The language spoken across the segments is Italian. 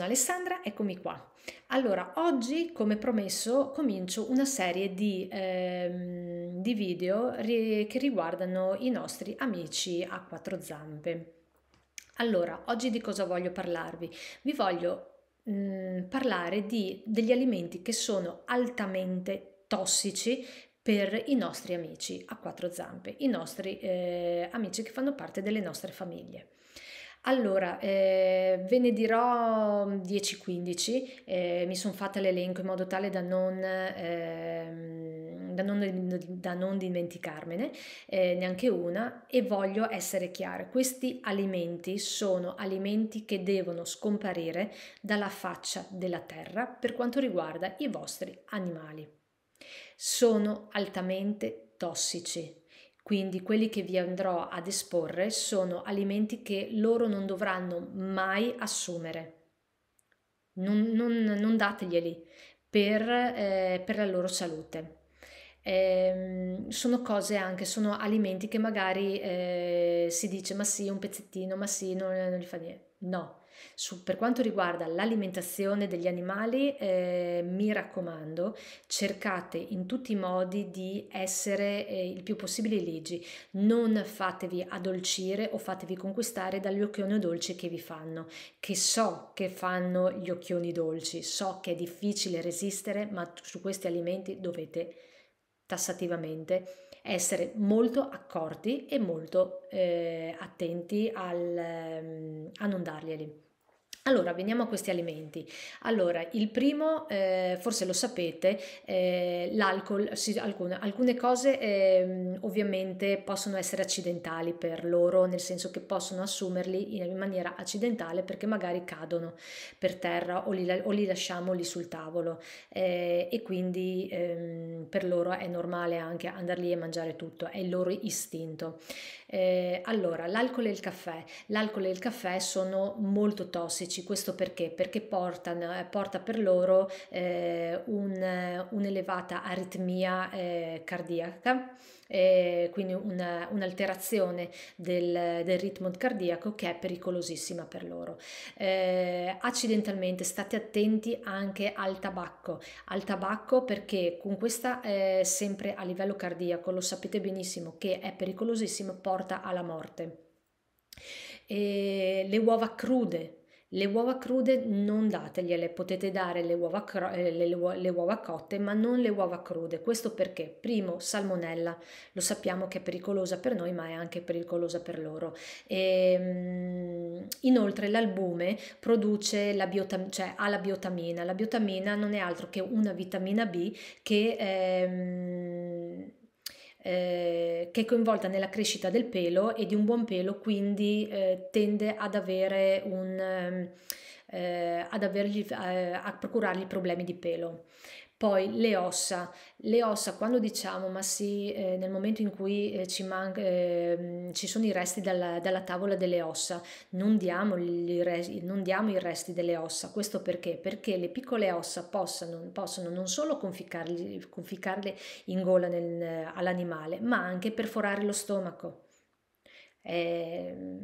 sono Alessandra, eccomi qua. Allora, oggi, come promesso, comincio una serie di, ehm, di video ri che riguardano i nostri amici a quattro zampe. Allora, oggi di cosa voglio parlarvi? Vi voglio mh, mm, parlare di, degli alimenti che sono altamente tossici per i nostri amici a quattro zampe, i nostri eh, amici che fanno parte delle nostre famiglie. Allora, eh, ve ne dirò 10-15, mm, eh, mi sono fatta l'elenco in modo tale da non, eh, da non, da non dimenticarmene eh, neanche una e voglio essere chiara, questi alimenti sono alimenti che devono scomparire dalla faccia della terra per quanto riguarda i vostri animali. Sono altamente tossici quindi quelli che vi andrò ad esporre sono alimenti che loro non dovranno mai assumere. Non, non, non dateglieli per, eh, per, la loro salute. Eh, sono cose anche, sono alimenti che magari eh, si dice ma sì, un pezzettino, ma sì, non, non gli fa niente. No, su, per quanto riguarda l'alimentazione degli animali, eh, mi raccomando, cercate in tutti i modi di essere eh, il più possibile ligi, non fatevi addolcire o fatevi conquistare dagli occhioni dolci che vi fanno, che so che fanno gli occhioni dolci, so che è difficile resistere, ma su questi alimenti dovete tassativamente essere molto accorti e molto eh, attenti al, ehm, a non darglieli. Allora, veniamo a questi alimenti. Allora, il primo, eh, forse lo sapete, eh, l'alcol, sì, alcune, alcune, cose eh, ovviamente possono essere accidentali per loro, nel senso che possono assumerli in maniera accidentale perché magari cadono per terra o li, o li lasciamo lì sul tavolo eh, e quindi ehm, per loro è normale anche andare lì e mangiare tutto, è il loro istinto. Eh, allora, l'alcol e il caffè. L'alcol e il caffè sono molto tossici felici. Questo perché? Perché portano, eh, porta per loro eh, un, eh, un'elevata aritmia eh, cardiaca, eh, quindi una, eh, un'alterazione del, del, ritmo cardiaco che è pericolosissima per loro. accidentalmente state attenti anche al tabacco, al tabacco perché con questa sempre a livello cardiaco lo sapete benissimo che è pericolosissimo, porta alla morte. E le uova crude le uova crude non dategliele, potete dare le uova, cro- eh, le, uova, le uova, cotte, ma non le uova crude. Questo perché, primo, salmonella, lo sappiamo che è pericolosa per noi, ma è anche pericolosa per loro. E, ehm, inoltre l'albume produce la biotam- cioè, ha la biotamina. La biotamina non è altro che una vitamina B che... Ehm, eh, che è coinvolta nella crescita del pelo e di un buon pelo quindi eh, tende ad avere un, ehm, eh, ad avergli, eh, a procurargli problemi di pelo. Poi le ossa, le ossa quando diciamo ma sì eh, nel momento in cui eh, ci, man- eh, ci, sono i resti dalla, dalla tavola delle ossa, non diamo, resti, non diamo, i resti delle ossa, questo perché? Perché le piccole ossa possano, possono non solo conficcarle in gola nel, all'animale ma anche perforare lo stomaco. Eh,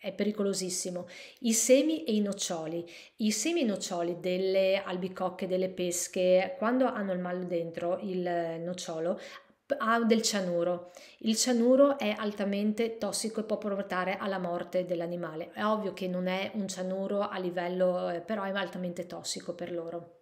è pericolosissimo. I semi e i noccioli. I semi e i noccioli delle albicocche, delle pesche, quando hanno il mal dentro, il nocciolo, ha del cianuro. Il cianuro è altamente tossico e può portare alla morte dell'animale. È ovvio che non è un cianuro a livello, eh, però è altamente tossico per loro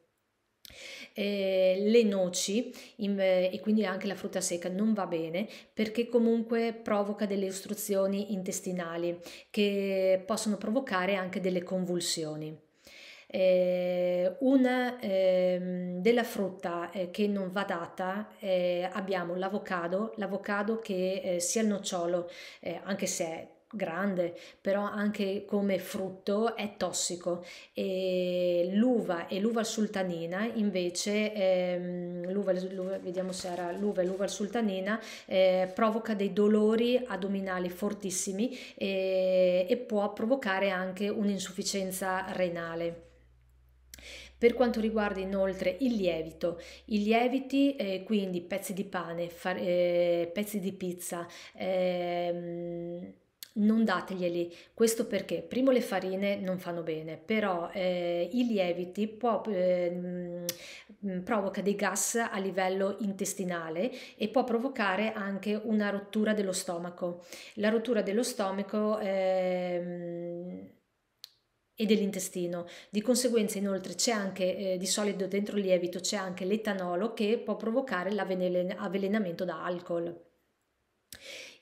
eh, le noci in, eh, e quindi anche la frutta secca non va bene perché comunque provoca delle ostruzioni intestinali che possono provocare anche delle convulsioni. Eh, una eh, della frutta eh, che non va data eh, abbiamo l'avocado, l'avocado che eh, sia il nocciolo, anche se è grande, però anche come frutto è tossico. E l'uva e l'uva sultanina invece, ehm, l'uva, l'uva, vediamo se era l'uva e l'uva sultanina, eh, provoca dei dolori addominali fortissimi e, e può provocare anche un'insufficienza renale. Per quanto riguarda inoltre il lievito, i lieviti, eh, quindi pezzi di pane, fa, eh, pezzi di pizza, ehm, non dateglieli. Questo perché, primo, le farine non fanno bene, però eh, i lieviti può, eh, provoca dei gas a livello intestinale e può provocare anche una rottura dello stomaco. La rottura dello stomaco eh, e dell'intestino. Di conseguenza, inoltre, c'è anche eh, di solito dentro il lievito c'è anche l'etanolo che può provocare l'avvelenamento da alcol.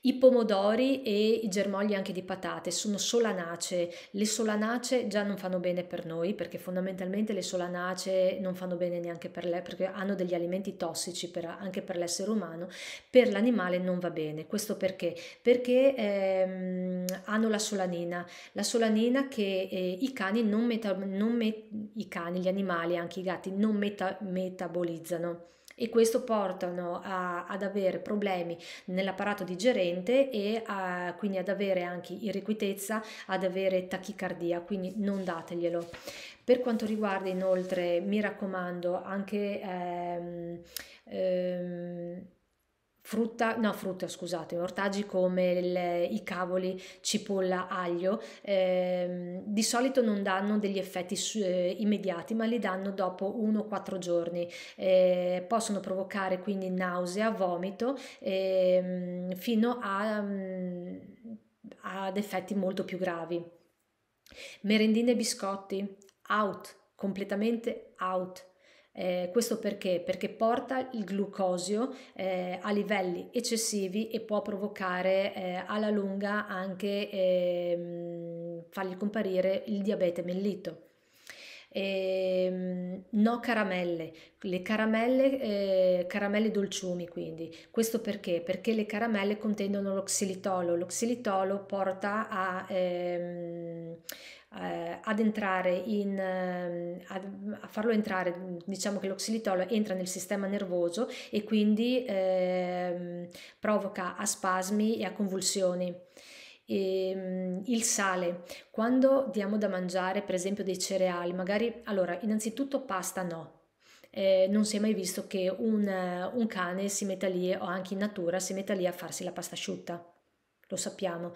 I pomodori e i germogli anche di patate sono solanacee. Le solanacee già non fanno bene per noi perché fondamentalmente le solanacee non fanno bene neanche per lei perché hanno degli alimenti tossici per, anche per l'essere umano, per l'animale non va bene. Questo perché? Perché ehm, hanno la solanina, la solanina che eh, i cani non, meta, non met, i cani, gli animali, anche i gatti non meta, metabolizzano e questo portano a, ad avere problemi nell'apparato digerente e a, quindi ad avere anche irrequietezza, ad avere tachicardia, quindi non dateglielo. Per quanto riguarda inoltre, mi raccomando, anche ehm, ehm, frutta, no frutta scusate, ortaggi come il, i cavoli, cipolla, aglio, ehm, di solito non danno degli effetti su, eh, immediati ma li danno dopo 1-4 giorni, eh, possono provocare quindi nausea, vomito ehm, fino a, um, ad effetti molto più gravi. Merendine e biscotti, out, completamente out eh, questo perché? Perché porta il glucosio eh, a livelli eccessivi e può provocare eh, alla lunga anche ehm, fargli comparire il diabete mellito. Eh, no caramelle, le caramelle, eh, caramelle dolciumi quindi. Questo perché? Perché le caramelle contengono lo xilitolo, lo xilitolo porta a... Ehm, ad entrare in, ehm, a, a, farlo entrare, diciamo che l'oxilitolo entra nel sistema nervoso e quindi eh, provoca a spasmi e a convulsioni. E, ehm, il sale, quando diamo da mangiare per esempio dei cereali, magari allora innanzitutto pasta no, eh, non si è mai visto che un, un cane si metta lì o anche in natura si metta lì a farsi la pasta asciutta lo sappiamo.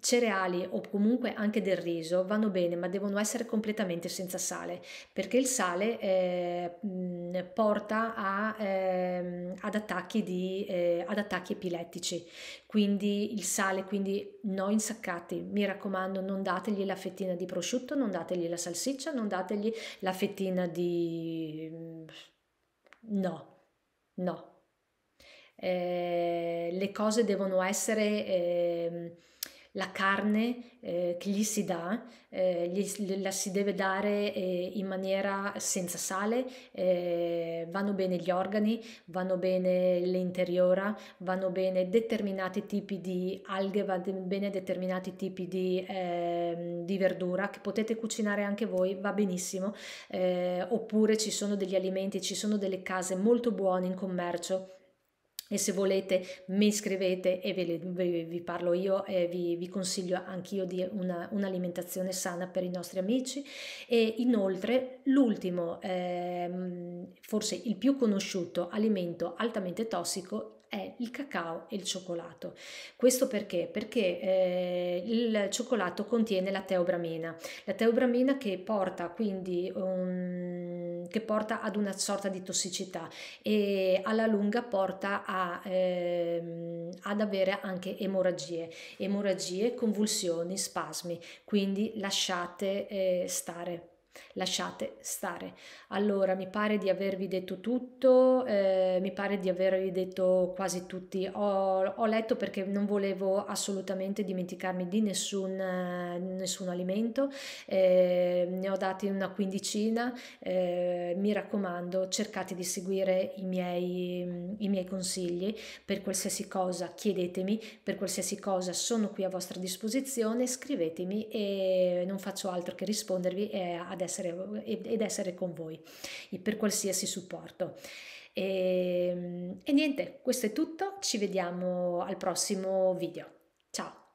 Cereali o comunque anche del riso vanno bene, ma devono essere completamente senza sale, perché il sale eh, porta a, eh, ad, attacchi di, eh, ad, attacchi epilettici. Quindi il sale, quindi no insaccati. Mi raccomando, non dategli la fettina di prosciutto, non dategli la salsiccia, non dategli la fettina di... no, no eh, le cose devono essere eh, la carne eh, che gli si dà, eh, gli, la si deve dare eh, in maniera senza sale, eh, vanno bene gli organi, vanno bene l'interiora, vanno bene determinati tipi di alghe, vanno bene determinati tipi di, ehm, di verdura che potete cucinare anche voi, va benissimo, oppure ci sono degli alimenti, ci sono delle case molto buone in commercio e se volete mi iscrivete e ve le, ve, vi parlo io e vi, vi consiglio anch'io di una, un'alimentazione sana per i nostri amici e inoltre l'ultimo ehm, forse il più conosciuto alimento altamente tossico è il cacao e il cioccolato. Questo perché? Perché eh, il cioccolato contiene la teobramina, la teobramina che porta quindi un che porta ad una sorta di tossicità e alla lunga porta a, ehm, ad avere anche emorragie, emorragie, convulsioni, spasmi, quindi lasciate eh, stare lasciate stare. Allora, mi pare di avervi detto tutto, eh, mi pare di avervi detto quasi tutti. Ho, ho, letto perché non volevo assolutamente dimenticarmi di nessun, eh, nessun alimento, eh, ne ho dati una quindicina. Eh, mi raccomando, cercate di seguire i miei, i miei consigli per qualsiasi cosa, chiedetemi per qualsiasi cosa, sono qui a vostra disposizione, scrivetemi e non faccio altro che rispondervi e eh, adesso essere, ed essere con voi per qualsiasi supporto. E, ehm, e niente, questo è tutto, ci vediamo al prossimo video. Ciao!